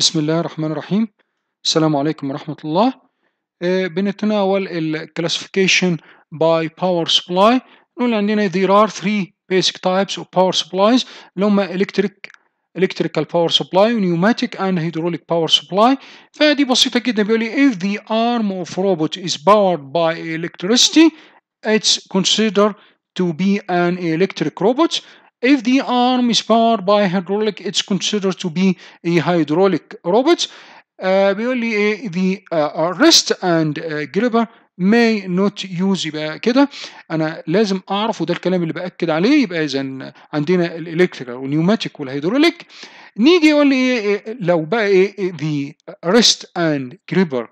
بسم الله الرحمن الرحيم السلام عليكم ورحمة الله بنتناول ال classification by power supply نقول عندنا there are three basic types of power supplies اللي هما electric electrical power supply pneumatic and hydraulic power supply فهذه بسيطة جدا بيقول if the arm of robot is powered by electricity it's considered to be an electric robot If the arm is powered by hydraulic, it's considered to be a hydraulic robot. بيقول uh, uh, the uh, wrist and uh, gripper may not use يبقى كده انا لازم اعرف وده الكلام اللي باكد عليه يبقى اذا عندنا الالكتريكال والنيوماتيك والهيدروليك نيجي يقول لي ايه, إيه،, إيه، لو بقى ايه, إيه، the ريست and gripper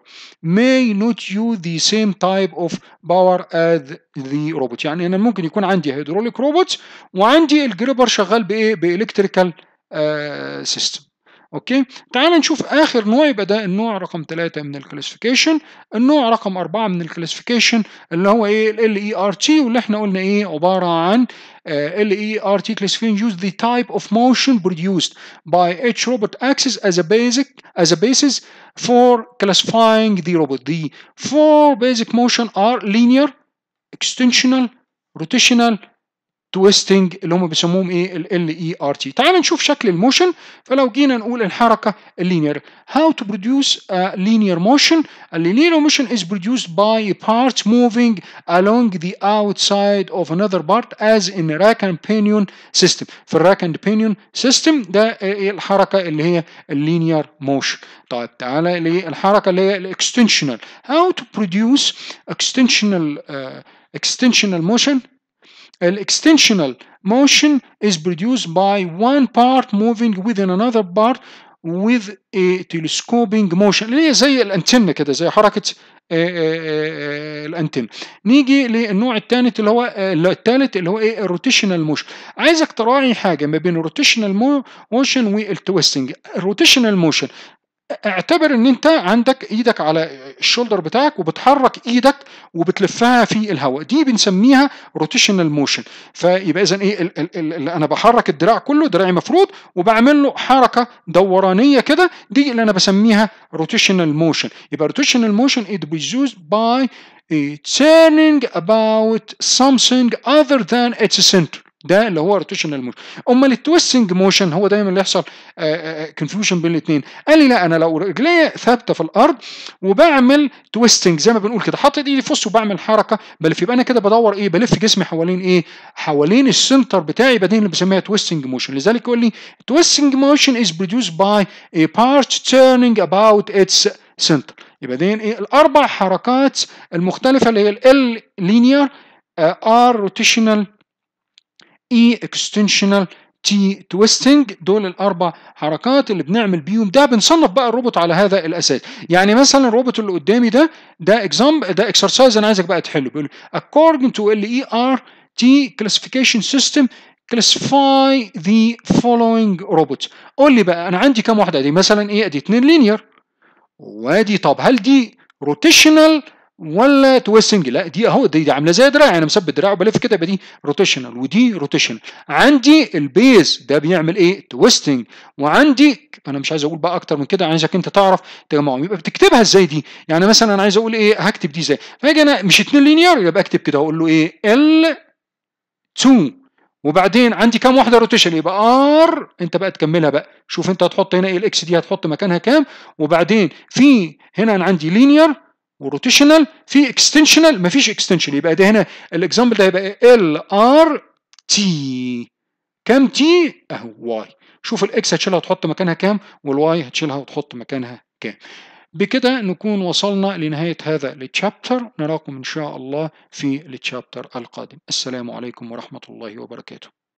may not use the same type of power as the robot يعني انا ممكن يكون عندي هيدروليك روبوت وعندي الجريبر شغال بايه بالكتريكال سيستم آه، اوكي تعال نشوف اخر نوع يبقى ده النوع رقم 3 من الكلاسيفيكيشن النوع رقم 4 من الكلاسيفيكيشن اللي هو ايه ال اي ار تي واللي احنا قلنا ايه عباره عن ال اي ار تي classification use the type of motion produced by each robot axis as a basic as a basis for classifying the robot the four basic motion are linear extensional rotational تويستنج اللي هم بيسموهم ايه ال اي ار تي تعال نشوف شكل الموشن فلو جينا نقول الحركه اللينير هاو تو ا لينير موشن اللينير موشن از برودوس باي بارت موفينج along ذا سايد اوف انذر بارت از ان راك اند بينيون سيستم في الراك اند بينيون سيستم ده إيه الحركه اللي هي اللينير موشن طيب تعالى للحركه اللي هي الاكستنشنال هاو تو برودوس اكستنشنال اكستنشنال موشن الاكستنشنال موشن از produced باي وان بارت موفينج within انذر بارت with a telescoping motion اللي هي زي الانتنه كده زي حركه آه، آه، آه، الانتن نيجي للنوع الثالث اللي هو الثالث اللي هو ايه الروتيشنال موشن عايزك تراعي حاجه ما بين الروتيشنال موشن والتويستنج الروتيشنال موشن اعتبر ان انت عندك ايدك على الشولدر بتاعك وبتحرك ايدك وبتلفها في الهواء دي بنسميها روتيشنال موشن فيبقى اذا ايه الـ الـ الـ انا بحرك الدراع كله دراعي مفروض وبعمل له حركه دورانيه كده دي اللي انا بسميها روتيشنال موشن يبقى روتيشنال موشن ات is باي turning about something other than its center ده اللي هو روتيشنال موشن امال التويستنج موشن هو دايما اللي يحصل كونفيوجن آه، آه، آه، بين الاثنين قال لي لا انا لو رجليا ثابته في الارض وبعمل تويستنج زي ما بنقول كده حاطط ايدي في وسط وبعمل حركه بلف يبقى انا كده بدور ايه بلف جسمي حوالين ايه حوالين السنتر بتاعي يبقى دي اللي بسميها تويستنج موشن لذلك يقول لي تويستنج موشن از برودوس باي اي بارت تيرنينج اباوت اتس سنتر يبقى دي ايه الاربع حركات المختلفه اللي هي ال لينير ار روتيشنال اي اكستنشنال تي تويستنج دول الاربع حركات اللي بنعمل بيهم ده بنصنف بقى الروبوت على هذا الاساس يعني مثلا الروبوت اللي قدامي ده ده اكزام ده اكسرسايز انا عايزك بقى تحله بيقول according to ال اي ار تي كلاسيفيكيشن سيستم classify the following robot قول لي بقى انا عندي كام واحده دي مثلا ايه ادي اتنين لينير وادي طب هل دي روتيشنال ولا تويستنج لا دي اهو دي, دي عامله زي دراع انا مثبت دراعه بلف كده يبقى دي روتيشنال ودي روتيشنال عندي البيز ده بيعمل ايه تويستنج وعندي انا مش عايز اقول بقى اكتر من كده عايزك انت تعرف تجمعهم يبقى بتكتبها ازاي دي يعني مثلا انا عايز اقول ايه هكتب دي ازاي فاجي انا مش اتنين لينير يبقى اكتب كده اقول له ايه ال 2 وبعدين عندي كام واحده روتيشن يبقى ار انت بقى تكملها بقى شوف انت هتحط هنا ايه الاكس دي هتحط مكانها كام وبعدين في هنا انا عندي لينير وروتيشنال في اكستنشنال مفيش اكستنشن يبقى ده هنا الاكزامبل ده هيبقى ال ار تي كام تي اهو واي شوف الاكس هتشيلها وتحط مكانها كام والواي هتشيلها وتحط مكانها كام بكده نكون وصلنا لنهاية هذا التشابتر نراكم إن شاء الله في التشابتر القادم السلام عليكم ورحمة الله وبركاته